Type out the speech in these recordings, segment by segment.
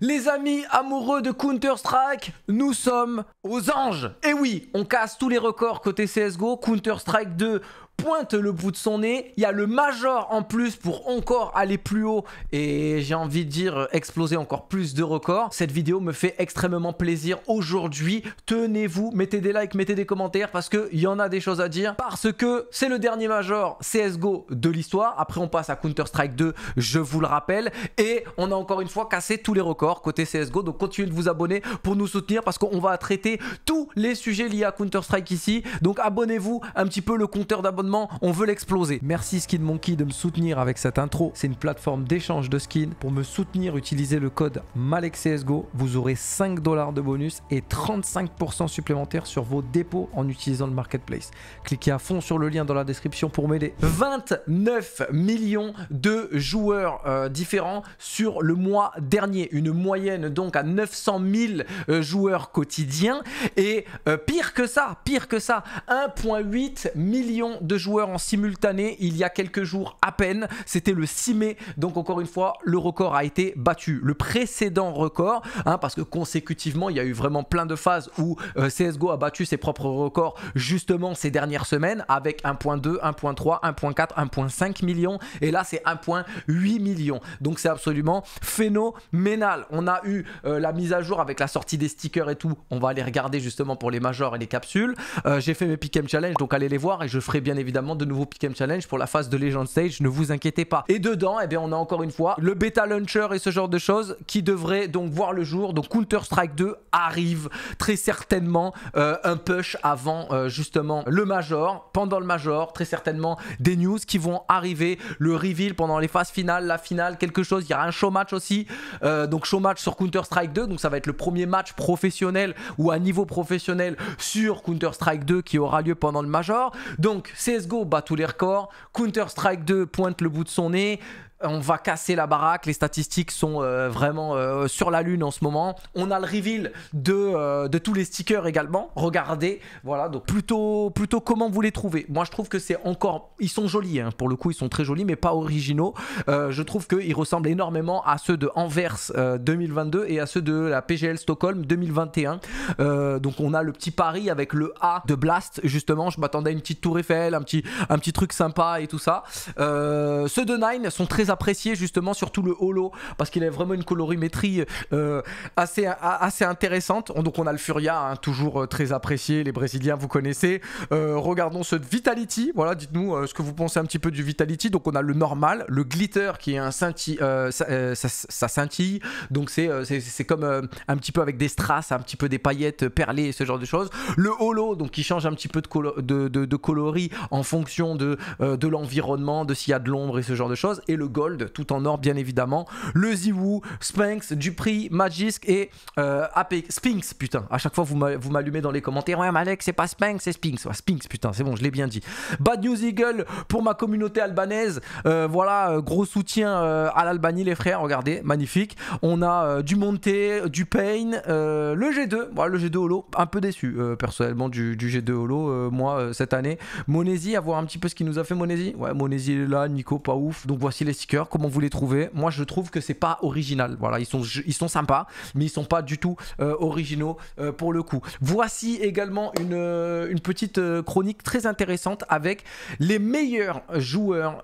Les amis amoureux de Counter-Strike, nous sommes aux anges Et eh oui, on casse tous les records côté CSGO, Counter-Strike 2 pointe le bout de son nez. Il y a le major en plus pour encore aller plus haut et j'ai envie de dire euh, exploser encore plus de records. Cette vidéo me fait extrêmement plaisir aujourd'hui. Tenez-vous, mettez des likes, mettez des commentaires parce qu'il y en a des choses à dire. Parce que c'est le dernier major CSGO de l'histoire. Après, on passe à Counter-Strike 2, je vous le rappelle. Et on a encore une fois cassé tous les records côté CSGO. Donc continuez de vous abonner pour nous soutenir parce qu'on va traiter tous les sujets liés à Counter-Strike ici. Donc abonnez-vous un petit peu le compteur d'abonnement on veut l'exploser. Merci Skin Monkey de me soutenir avec cette intro. C'est une plateforme d'échange de skins. Pour me soutenir, utilisez le code MALEXCSGO. Vous aurez 5 dollars de bonus et 35% supplémentaires sur vos dépôts en utilisant le marketplace. Cliquez à fond sur le lien dans la description pour m'aider. 29 millions de joueurs euh, différents sur le mois dernier. Une moyenne donc à 900 000 euh, joueurs quotidiens. Et euh, pire que ça, pire que ça, 1,8 millions de joueurs en simultané il y a quelques jours à peine. C'était le 6 mai. Donc encore une fois, le record a été battu. Le précédent record, hein, parce que consécutivement, il y a eu vraiment plein de phases où euh, CSGO a battu ses propres records justement ces dernières semaines avec 1.2, 1.3, 1.4, 1.5 millions. Et là, c'est 1.8 millions. Donc c'est absolument phénoménal. On a eu euh, la mise à jour avec la sortie des stickers et tout. On va aller regarder justement pour les majors et les capsules. Euh, j'ai fait mes pick challenge, donc allez les voir et je ferai bien évidemment évidemment de nouveaux pick challenge pour la phase de Legend Stage, ne vous inquiétez pas. Et dedans, eh bien, on a encore une fois le beta launcher et ce genre de choses qui devraient donc voir le jour. Donc Counter-Strike 2 arrive très certainement euh, un push avant euh, justement le Major, pendant le Major, très certainement des news qui vont arriver, le reveal pendant les phases finales, la finale, quelque chose. Il y aura un show match aussi, euh, donc show match sur Counter-Strike 2, donc ça va être le premier match professionnel ou à niveau professionnel sur Counter-Strike 2 qui aura lieu pendant le Major. Donc c'est GO bat tous les records, Counter-Strike 2 pointe le bout de son nez, on va casser la baraque, les statistiques sont euh, vraiment euh, sur la lune en ce moment. On a le reveal euh, de, tous les stickers également, regardez, voilà, donc plutôt, plutôt comment vous les trouvez. Moi je trouve que c'est encore, ils sont jolis, hein. pour le coup ils sont très jolis mais pas originaux. je trouve qu'ils ressemblent énormément à ceux de Anvers 2022 et à ceux de la PGL Stockholm 2021. donc on a le petit Paris avec le A de Blast, justement je m'attendais à une petite tour Eiffel, un petit, un petit truc sympa et tout ça. ceux de Nine sont très apprécié justement, surtout le holo, parce qu'il a vraiment une colorimétrie euh, assez, assez intéressante. Donc on a le Furia, hein, toujours euh, très apprécié, les Brésiliens vous connaissez. Euh, regardons ce Vitality, voilà, dites-nous ce que vous pensez un petit peu du Vitality. Donc on a le normal, le glitter qui est un scintille, ça, scintille, donc c'est comme un petit peu avec des strass, un petit peu des paillettes perlées et ce genre de choses. Le holo, donc qui change un petit peu de, de, de, de coloris en fonction de, de l'environnement, de s'il y a de l'ombre et ce genre de choses. Et le gold, tout en or bien évidemment. Le Ziwu, Sphinx, Dupri, Magisk et euh, Apex. Sphinx, putain. À chaque fois, vous m'allumez dans les commentaires. Ouais, Malek c'est pas Spinx, c'est Sphinx. Ouais, Sphinx, putain, c'est bon, je l'ai bien dit. Bad News Eagle pour ma communauté albanaise. Euh, voilà, euh, gros soutien euh, à l'Albanie, les frères. Regardez, magnifique. On a du Monté, du Pain, le G2. Voilà, le G2 Holo, un peu déçu personnellement du, G2 Holo, moi, cette année. Monesi, à voir un petit peu ce qu'il nous a fait, Monesi. Ouais, Monesi est là, Nico, pas ouf. Donc voici les comment vous les trouvez Moi, je trouve que c'est pas original. Voilà, ils sont, ils sont sympas, mais ils sont pas du tout euh, originaux euh, pour le coup. Voici également une, euh, petite chronique très intéressante avec les meilleurs joueurs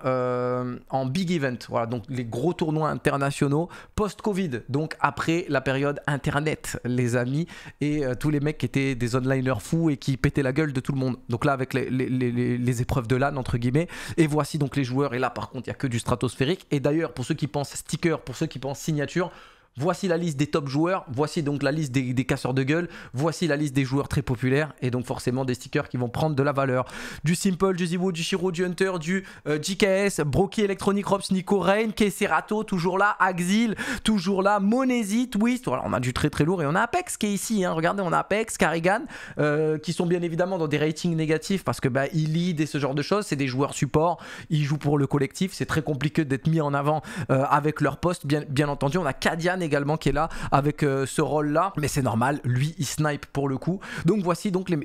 en big event. Voilà, donc les gros tournois internationaux post-Covid, donc après la période internet, les amis, et tous les mecs qui étaient des onliners fous et qui pétaient la gueule de tout le monde. Donc là, avec les, les épreuves de LAN, entre guillemets, et voici donc les joueurs. Et là, par contre, il n'y a que du stratosphérique. Et d'ailleurs, pour ceux qui pensent sticker, pour ceux qui pensent signature, voici la liste des top joueurs, voici donc la liste des, casseurs de gueule, voici la liste des joueurs très populaires et donc forcément des stickers qui vont prendre de la valeur. Du Simple, du Zibo, du Shiro, du Hunter, du euh, GKS, Broky Electronic Robs, Nico Rain, Kesserato, toujours là, Axil, toujours là, Monesi, Twist, on a du très très lourd et on a Apex qui est ici, hein, regardez, on a Apex, Carigan, euh, qui sont bien évidemment dans des ratings négatifs parce que bah, ils lead et ce genre de choses, c'est des joueurs support, ils jouent pour le collectif, c'est très compliqué d'être mis en avant euh, avec leur poste, bien, bien entendu, on a Kadian également qui est là avec euh, ce rôle là, mais c'est normal, lui il snipe pour le coup. Donc voici donc les,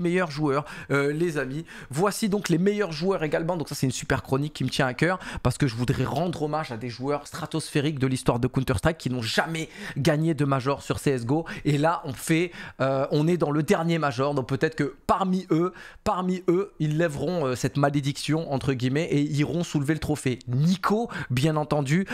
meilleurs joueurs, euh, les amis. Voici donc les meilleurs joueurs également. Donc ça c'est une super chronique qui me tient à cœur parce que je voudrais rendre hommage à des joueurs stratosphériques de l'histoire de Counter-Strike qui n'ont jamais gagné de major sur CSGO. Et là on fait, euh, on est dans le dernier major, donc peut-être que parmi eux, parmi eux, ils lèveront cette malédiction entre guillemets et iront soulever le trophée. Nico, bien entendu,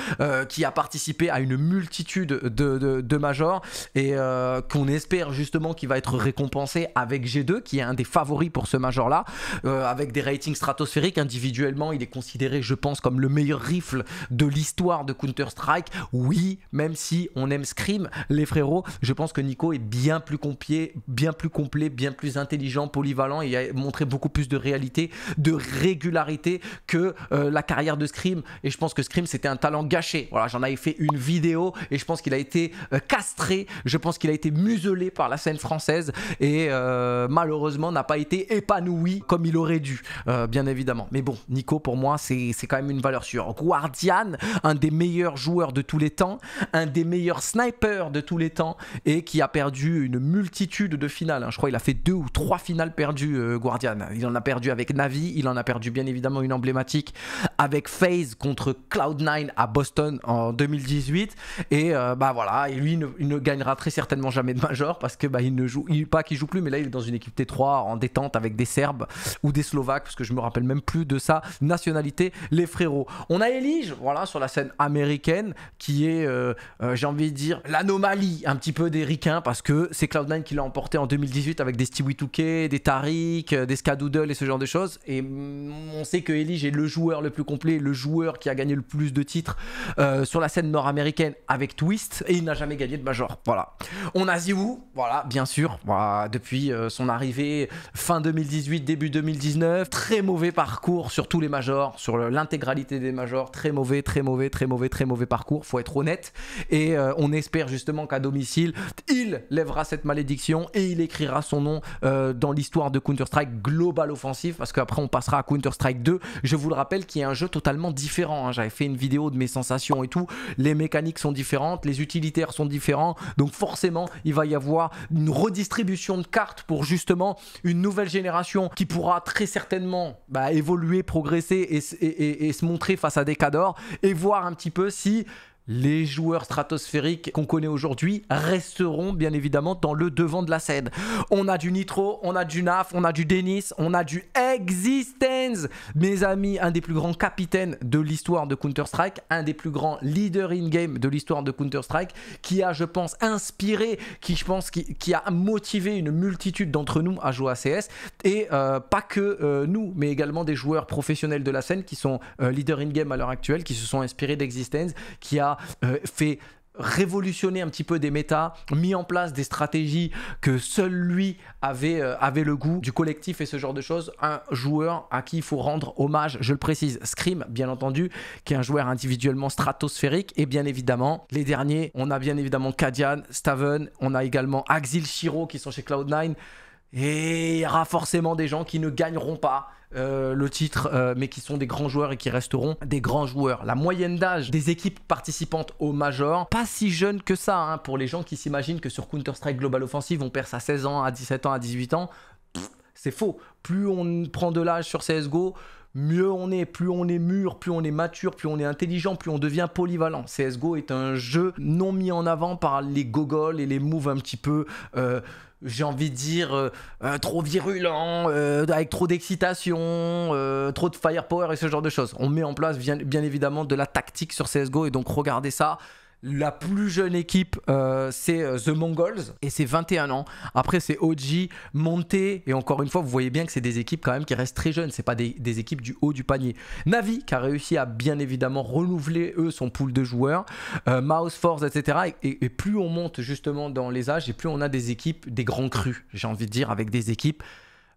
qui a participé à une multitude multitude de, de, majors et euh, qu'on espère justement qu'il va être récompensé avec G2 qui est un des favoris pour ce major là euh, avec des ratings stratosphériques individuellement il est considéré je pense comme le meilleur rifle de l'histoire de Counter-Strike oui même si on aime Scream les frérots je pense que Nico est bien plus complet bien plus complet bien plus intelligent polyvalent il a montré beaucoup plus de réalité de régularité que euh, la carrière de Scream et je pense que Scream c'était un talent gâché voilà j'en avais fait une vidéo et je pense qu'il a été euh, castré, je pense qu'il a été muselé par la scène française et euh, malheureusement n'a pas été épanoui comme il aurait dû, euh, bien évidemment. Mais bon, Nico pour moi c'est quand même une valeur sûre. Guardian, un des meilleurs joueurs de tous les temps, un des meilleurs snipers de tous les temps et qui a perdu une multitude de finales. Hein. Je crois qu'il a fait deux ou trois finales perdues, Guardian. Il en a perdu avec Navi, il en a perdu bien évidemment une emblématique avec FaZe contre Cloud9 à Boston en 2018 et euh, bah voilà, lui, il ne, gagnera très certainement jamais de major parce que bah, il ne joue, pas qu'il joue plus, mais là, il est dans une équipe T3 en détente avec des Serbes ou des Slovaques, parce que je me rappelle même plus de sa nationalité, les frérots. On a Elige, voilà, sur la scène américaine, qui est, euh, euh, j'ai envie de dire, l'anomalie un petit peu des ricains, parce que c'est Cloud9 qui l'a emporté en 2018 avec des Stewie Touquet, des Tariq, des Skadoodle et ce genre de choses. Et mm, on sait que Elige est le joueur le plus complet, le joueur qui a gagné le plus de titres sur la scène nord-américaine avec Twist et il n'a jamais gagné de major. Voilà. On a Ziwu, voilà, bien sûr, voilà, depuis euh, son arrivée fin 2018, début 2019, très mauvais parcours sur tous les majors, sur l'intégralité des majors, très mauvais, très mauvais, très mauvais, très mauvais parcours, faut être honnête. Et euh, on espère justement qu'à domicile, il lèvera cette malédiction et il écrira son nom euh, dans l'histoire de Counter-Strike global offensif, parce qu'après on passera à Counter-Strike 2. Je vous le rappelle, qui est un jeu totalement différent. Hein. J'avais fait une vidéo de mes sensations et tout. Les mécaniques sont différentes les utilitaires sont différents, donc forcément il va y avoir une redistribution de cartes pour justement une nouvelle génération qui pourra très certainement bah, évoluer, progresser et, se montrer face à des cadors et voir un petit peu si les joueurs stratosphériques qu'on connaît aujourd'hui resteront bien évidemment dans le devant de la scène. On a du Nitro, on a du Naf, on a du Dennis, on a du Existence. Mes amis, un des plus grands capitaines de l'histoire de Counter-Strike, un des plus grands leaders in-game de l'histoire de Counter-Strike, qui a, je pense, inspiré, qui, je pense, qui, a motivé une multitude d'entre nous à jouer à CS. Et euh, pas que euh, nous, mais également des joueurs professionnels de la scène qui sont euh, leaders in-game à l'heure actuelle, qui se sont inspirés d'Existence, qui a euh, fait révolutionner un petit peu des méta, mis en place des stratégies que seul lui avait, euh, avait le goût du collectif et ce genre de choses. Un joueur à qui il faut rendre hommage, je le précise, Scream, bien entendu, qui est un joueur individuellement stratosphérique. Et bien évidemment, les derniers, on a bien évidemment Kadian, Staven, on a également Axil Shiro qui sont chez Cloud9. Et il y aura forcément des gens qui ne gagneront pas euh, le titre, euh, mais qui sont des grands joueurs et qui resteront des grands joueurs. La moyenne d'âge des équipes participantes au Major, pas si jeune que ça, hein. pour les gens qui s'imaginent que sur Counter-Strike Global Offensive, on perd à 16 ans, à 17 ans, à 18 ans. C'est faux. Plus on prend de l'âge sur CSGO, mieux on est, plus on est mûr, plus on est mature, plus on est intelligent, plus on devient polyvalent. CSGO est un jeu non mis en avant par les gogoles et les moves un petit peu... Euh, j'ai envie de dire, euh, euh, trop virulent, avec trop d'excitation, trop de firepower et ce genre de choses. On met en place bien évidemment de la tactique sur CSGO et donc regardez ça. La plus jeune équipe, euh, c'est euh, The Mongols et c'est 21 ans. Après, c'est OG, Monté et encore une fois, vous voyez bien que c'est des équipes quand même qui restent très jeunes. C'est pas des, équipes du haut du panier. Navi qui a réussi à bien évidemment renouveler eux son pool de joueurs, euh, Mouse Force, etc. et plus on monte justement dans les âges et plus on a des équipes, des grands crus, j'ai envie de dire, avec des équipes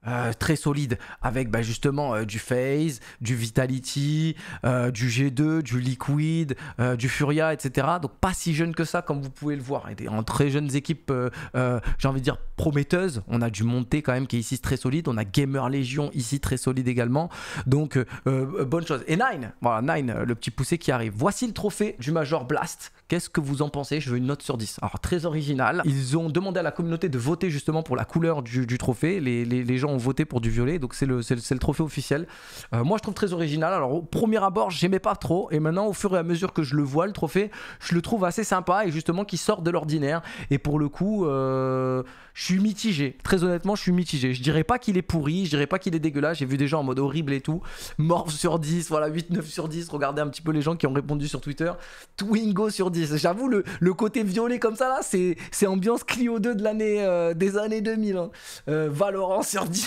euh, très solide avec bah, justement euh, du Phase, du Vitality, euh, du G2, du Liquid, du Furia, etc. Donc pas si jeune que ça comme vous pouvez le voir. en très jeunes équipes, j'ai envie de dire prometteuses. On a du Monté quand même qui est ici très solide. On a Gamer légion ici très solide également. Donc bonne chose. Et Nine, voilà Nine, le petit poussé qui arrive. Voici le trophée du Major Blast. Qu'est-ce que vous en pensez Je veux une note sur 10. Alors très original. Ils ont demandé à la communauté de voter justement pour la couleur du, trophée. les gens voté pour du violet, donc c'est le, c'est, le trophée officiel. Euh, moi, je trouve très original. Alors, au premier abord, j'aimais pas trop, et maintenant, au fur et à mesure que je le vois, le trophée, je le trouve assez sympa et justement qui sort de l'ordinaire. Et pour le coup, euh, je suis mitigé. Très honnêtement, je suis mitigé. Je dirais pas qu'il est pourri, je dirais pas qu'il est dégueulasse. J'ai vu des gens en mode horrible et tout. Morph sur 10, voilà, 8, 9 sur 10. Regardez un petit peu les gens qui ont répondu sur Twitter. Twingo sur 10. J'avoue, le, côté violet comme ça, là, c'est ambiance Clio 2 de l'année euh, des années 2000. Hein. Valorant sur 10.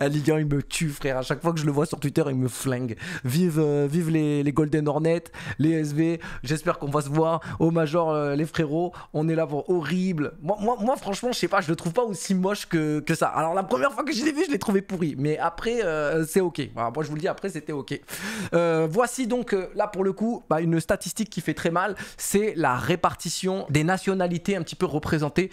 La Ligue il me tue, frère. À chaque fois que je le vois sur Twitter, il me flingue. Vive, euh, vive les, Golden Hornets, les SV. J'espère qu'on va se voir au Major, euh, les frérots. On est là pour horrible. Moi, moi, franchement, je sais pas, je le trouve pas aussi moche que, ça. Alors, la première fois que je l'ai vu, je l'ai trouvé pourri. Mais après, euh, c'est ok. moi, je vous le dis, après, c'était ok. voici donc, là, pour le coup, bah, une statistique qui fait très mal c'est la répartition des nationalités un petit peu représentées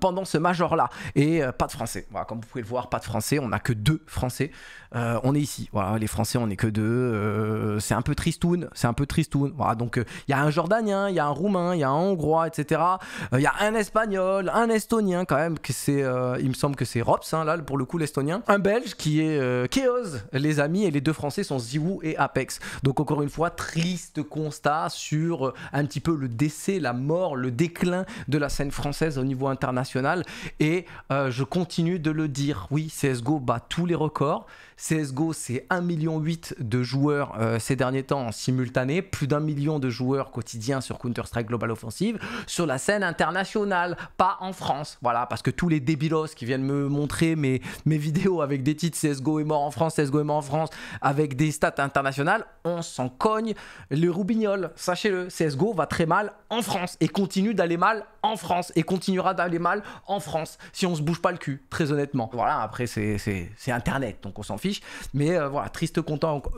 pendant ce Major-là. Et pas de français. comme vous pouvez le voir, pas de français on n'a que deux Français euh, on est ici. Voilà, les Français, on est que deux. Euh, c'est un peu tristoun, c'est un peu tristoun. donc euh, il y a un Jordanien, il y a un Roumain, il y a un Hongrois, etc. Il y a un Espagnol, un Estonien quand même. Que c'est, il me semble que c'est Rops, hein, là pour le coup l'Estonien. Un Belge qui est Kéoz, les amis, et les deux Français sont Ziwu et Apex. Donc encore une fois, triste constat sur un petit peu le décès, la mort, le déclin de la scène française au niveau international. Et je continue de le dire, oui, CSGO bat tous les records. CSGO, c'est 1,8 million de joueurs euh, ces derniers temps en simultané, plus d'un million de joueurs quotidiens sur Counter-Strike Global Offensive, sur la scène internationale, pas en France. Voilà, parce que tous les débilos qui viennent me montrer mes, mes vidéos avec des titres CSGO est mort en France, CSGO est mort en France, avec des stats internationales, on s'en cogne le roubignol. Sachez-le, CSGO va très mal en France et continue d'aller mal en France et continuera d'aller mal en France si on se bouge pas le cul, très honnêtement. Voilà, après c'est Internet, donc on s'en fiche. Mais euh, voilà, triste,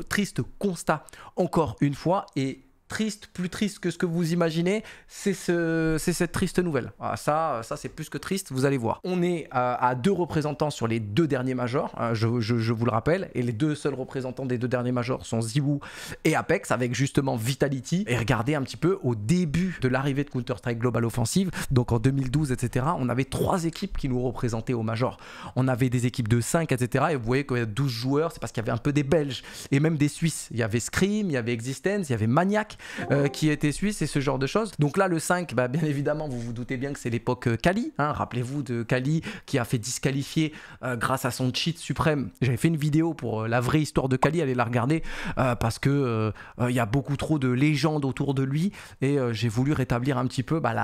triste constat encore une fois. Et triste, plus triste que ce que vous imaginez, c'est ce, cette triste nouvelle. Ah, ça, ça c'est plus que triste, vous allez voir. On est euh, à deux représentants sur les deux derniers majors, hein, je, vous le rappelle, et les deux seuls représentants des deux derniers majors sont ZywOo et Apex, avec justement Vitality. Et regardez un petit peu, au début de l'arrivée de Counter-Strike Global Offensive, donc en 2012, etc., on avait trois équipes qui nous représentaient au major. On avait des équipes de 5, etc., et vous voyez qu'il y a 12 joueurs, c'est parce qu'il y avait un peu des Belges, et même des Suisses. Il y avait Scream, il y avait Existence, il y avait Maniac, euh, qui était suisse et ce genre de choses. Donc là, le 5, bah, bien évidemment, vous vous doutez bien que c'est l'époque Kali. Euh, hein. Rappelez-vous de Kali qui a fait disqualifier euh, grâce à son cheat suprême. J'avais fait une vidéo pour la vraie histoire de Kali, allez la regarder parce que il y a beaucoup trop de légendes autour de lui et j'ai voulu rétablir un petit peu bah,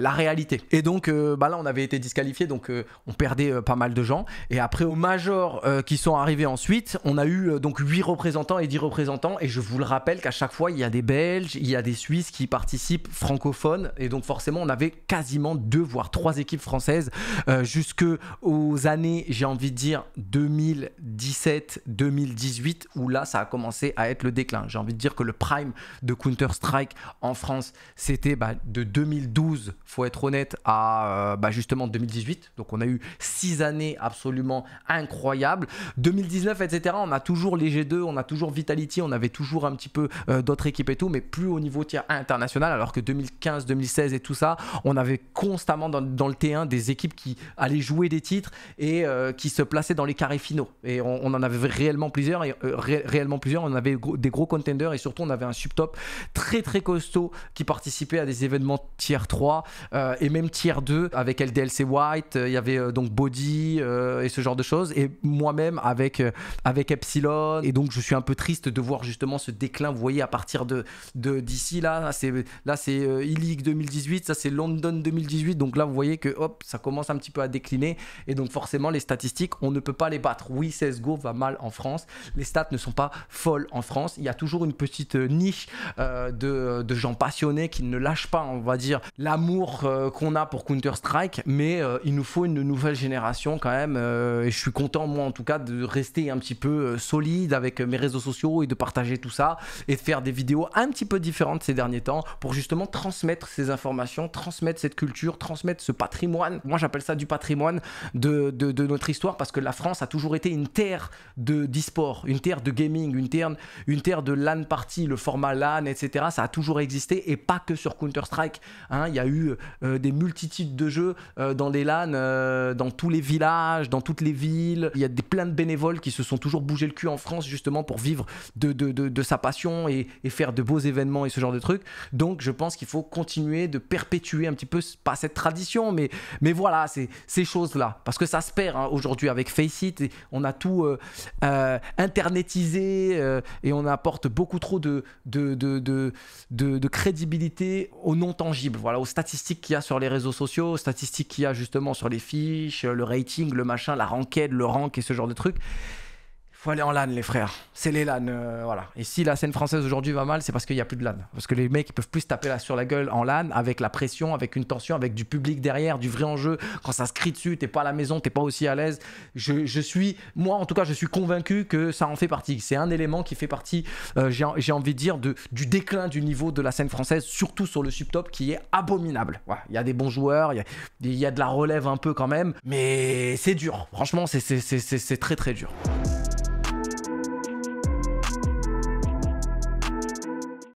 la, réalité. Et donc bah, là, on avait été disqualifié, donc on perdait pas mal de gens. Et après, aux majors qui sont arrivés ensuite, on a eu donc 8 représentants et 10 représentants. Et je vous le rappelle qu'à chaque fois, il y a des baies il y a des Suisses qui participent francophones. Et donc forcément, on avait quasiment deux, voire trois équipes françaises euh, jusque aux années, j'ai envie de dire, 2017-2018, où là, ça a commencé à être le déclin. J'ai envie de dire que le prime de Counter-Strike en France, c'était bah, de 2012, faut être honnête, à euh, bah, justement 2018. Donc on a eu six années absolument incroyables. 2019, etc., on a toujours les G2, on a toujours Vitality, on avait toujours un petit peu euh, d'autres équipes et tout mais plus au niveau tier international, alors que 2015, 2016 et tout ça, on avait constamment dans, le T1 des équipes qui allaient jouer des titres et euh, qui se plaçaient dans les carrés finaux. Et on, en avait réellement plusieurs, euh, réellement plusieurs, on avait des gros contenders et surtout on avait un subtop très très costaud qui participait à des événements tier 3 euh, et même tier 2 avec LDLC White, il y avait donc Body et ce genre de choses, et moi-même avec, avec Epsilon. Et donc je suis un peu triste de voir justement ce déclin, vous voyez, à partir de, d'ici là. Là, c'est euh, E-League 2018, ça c'est London 2018. Donc là, vous voyez que hop, ça commence un petit peu à décliner. Et donc forcément, les statistiques, on ne peut pas les battre. Oui, CSGO va mal en France. Les stats ne sont pas folles en France. Il y a toujours une petite euh, niche euh, de, gens passionnés qui ne lâchent pas, on va dire, l'amour qu'on a pour Counter-Strike. Mais il nous faut une nouvelle génération quand même. et je suis content, moi en tout cas, de rester un petit peu solide avec mes réseaux sociaux et de partager tout ça et de faire des vidéos un petit peu différente ces derniers temps pour justement transmettre ces informations, transmettre cette culture, transmettre ce patrimoine. Moi, j'appelle ça du patrimoine de, de, notre histoire parce que la France a toujours été une terre de d'e-sport, une terre de gaming, une terre, une terre de LAN party, le format LAN, etc. Ça a toujours existé et pas que sur Counter-Strike. Hein. Il y a eu euh, des multitudes de jeux euh, dans les LAN, euh, dans tous les villages, dans toutes les villes. Il y a des, plein de bénévoles qui se sont toujours bougé le cul en France justement pour vivre de, de, de, sa passion et, et faire de beaux événements et ce genre de trucs. Donc je pense qu'il faut continuer de perpétuer un petit peu, pas cette tradition, mais, mais voilà, ces choses-là. Parce que ça se perd hein, aujourd'hui avec Faceit, on a tout euh, euh internetisé euh, et on apporte beaucoup trop de, de, de, de, crédibilité aux non tangibles, voilà, aux statistiques qu'il y a sur les réseaux sociaux, statistiques qu'il y a justement sur les fiches, le rating, le machin, la ranked, le rank et ce genre de trucs faut aller en LAN, les frères. C'est les LAN, euh, voilà. Et si la scène française aujourd'hui va mal, c'est parce qu'il n'y a plus de LAN. Parce que les mecs, ils peuvent plus se taper là sur la gueule en LAN avec la pression, avec une tension, avec du public derrière, du vrai enjeu. Quand ça se crie dessus, t'es pas à la maison, t'es pas aussi à l'aise. Je, suis, moi en tout cas, je suis convaincu que ça en fait partie. C'est un élément qui fait partie, euh, j'ai envie de dire, du déclin du niveau de la scène française, surtout sur le subtop qui est abominable. Il y a des bons joueurs, il y, y a de la relève un peu quand même, mais c'est dur. Franchement, c'est très très dur.